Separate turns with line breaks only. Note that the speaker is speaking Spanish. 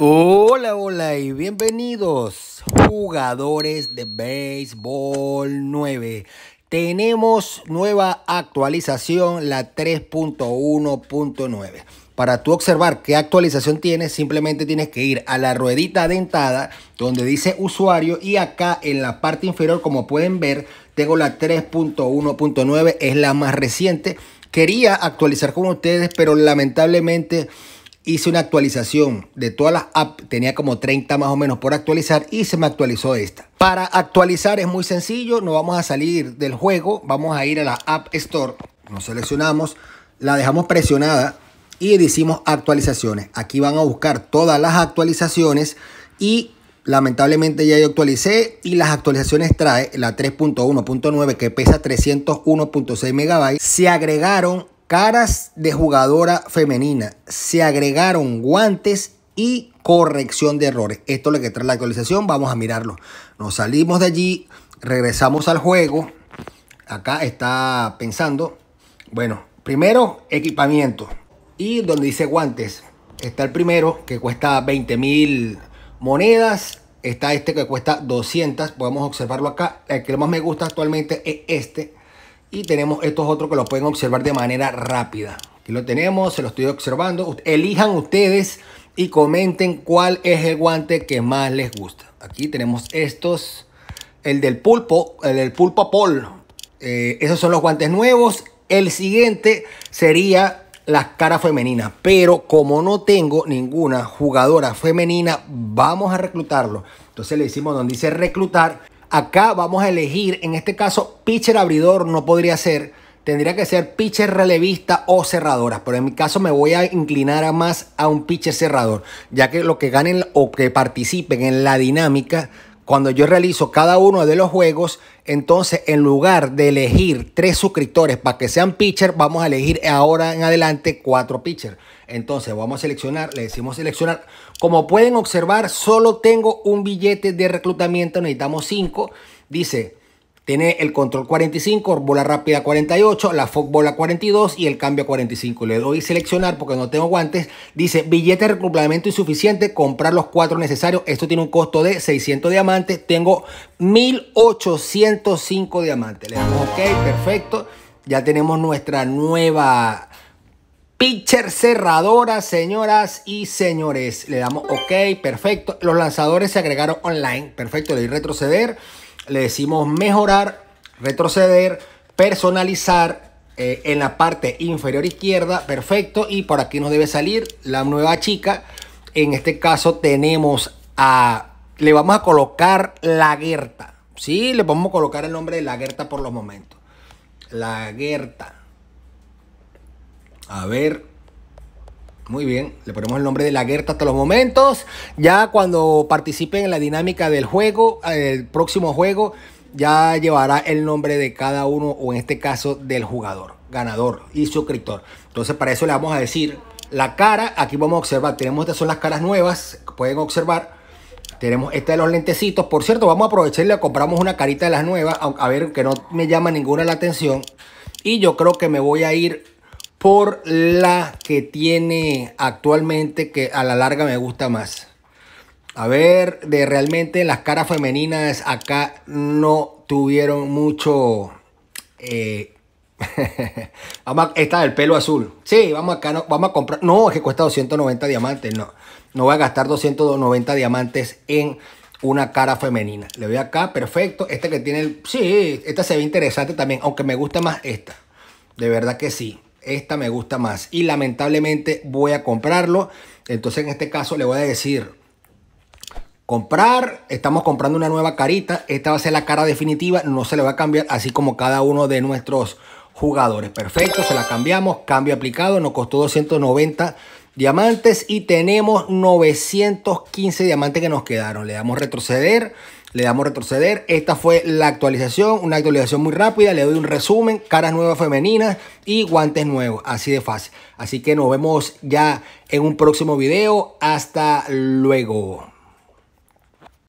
Hola, hola y bienvenidos jugadores de Baseball 9. Tenemos nueva actualización, la 3.1.9. Para tú observar qué actualización tienes, simplemente tienes que ir a la ruedita dentada donde dice usuario y acá en la parte inferior, como pueden ver, tengo la 3.1.9, es la más reciente. Quería actualizar con ustedes, pero lamentablemente hice una actualización de todas las apps, tenía como 30 más o menos por actualizar y se me actualizó esta. Para actualizar es muy sencillo, no vamos a salir del juego, vamos a ir a la App Store, nos seleccionamos, la dejamos presionada y decimos actualizaciones. Aquí van a buscar todas las actualizaciones y lamentablemente ya yo actualicé y las actualizaciones trae la 3.1.9 que pesa 301.6 megabytes. Se agregaron caras de jugadora femenina. Se agregaron guantes y corrección de errores. Esto es lo que trae la actualización. Vamos a mirarlo. Nos salimos de allí, regresamos al juego. Acá está pensando. Bueno, primero equipamiento. Y donde dice guantes, está el primero que cuesta 20 mil monedas. Está este que cuesta 200. Podemos observarlo acá. El que más me gusta actualmente es este y tenemos estos otros que los pueden observar de manera rápida. Aquí lo tenemos, se lo estoy observando. Elijan ustedes y comenten cuál es el guante que más les gusta. Aquí tenemos estos. El del pulpo, el del pulpo a eh, esos son los guantes nuevos. El siguiente sería las caras femenina. Pero como no tengo ninguna jugadora femenina, vamos a reclutarlo. Entonces le decimos donde dice reclutar. Acá vamos a elegir, en este caso, pitcher abridor no podría ser. Tendría que ser pitcher relevista o cerradora. Pero en mi caso me voy a inclinar a más a un pitcher cerrador. Ya que lo que ganen o que participen en la dinámica cuando yo realizo cada uno de los juegos, entonces en lugar de elegir tres suscriptores para que sean pitchers, vamos a elegir ahora en adelante cuatro pitchers. Entonces vamos a seleccionar, le decimos seleccionar. Como pueden observar, solo tengo un billete de reclutamiento, necesitamos cinco. Dice tiene el control 45, bola rápida 48, la foc bola 42 y el cambio 45. Le doy seleccionar porque no tengo guantes. Dice billete de reclutamiento insuficiente, comprar los cuatro necesarios. Esto tiene un costo de 600 diamantes. Tengo 1805 diamantes. Le damos OK, perfecto. Ya tenemos nuestra nueva Pitcher cerradora, señoras y señores. Le damos OK, perfecto. Los lanzadores se agregaron online, perfecto. Le di retroceder, le decimos mejorar, retroceder, personalizar eh, en la parte inferior izquierda, perfecto. Y por aquí nos debe salir la nueva chica. En este caso tenemos a... Le vamos a colocar la guerta. Sí, le vamos a colocar el nombre de la Laguerta por los momentos. La guerta. A ver. Muy bien, le ponemos el nombre de la guerta hasta los momentos. Ya cuando participen en la dinámica del juego, eh, el próximo juego, ya llevará el nombre de cada uno, o en este caso del jugador, ganador y suscriptor. Entonces, para eso le vamos a decir la cara. Aquí vamos a observar, tenemos estas son las caras nuevas, pueden observar. Tenemos esta de los lentecitos. Por cierto, vamos a aprovechar compramos una carita de las nuevas, a ver que no me llama ninguna la atención. Y yo creo que me voy a ir por la que tiene actualmente que a la larga me gusta más. A ver, de realmente las caras femeninas acá no tuvieron mucho... Eh, esta del pelo azul. Sí, vamos acá, no, vamos a comprar... No, es que cuesta 290 diamantes, no. No voy a gastar 290 diamantes en una cara femenina. Le veo acá, perfecto. Esta que tiene el... Sí, esta se ve interesante también, aunque me gusta más esta. De verdad que sí esta me gusta más y lamentablemente voy a comprarlo. Entonces en este caso le voy a decir comprar, estamos comprando una nueva carita, esta va a ser la cara definitiva, no se le va a cambiar así como cada uno de nuestros jugadores. Perfecto, se la cambiamos, cambio aplicado, nos costó 290 diamantes y tenemos 915 diamantes que nos quedaron. Le damos retroceder. Le damos retroceder. Esta fue la actualización, una actualización muy rápida. Le doy un resumen, caras nuevas femeninas y guantes nuevos. Así de fácil. Así que nos vemos ya en un próximo video. Hasta luego.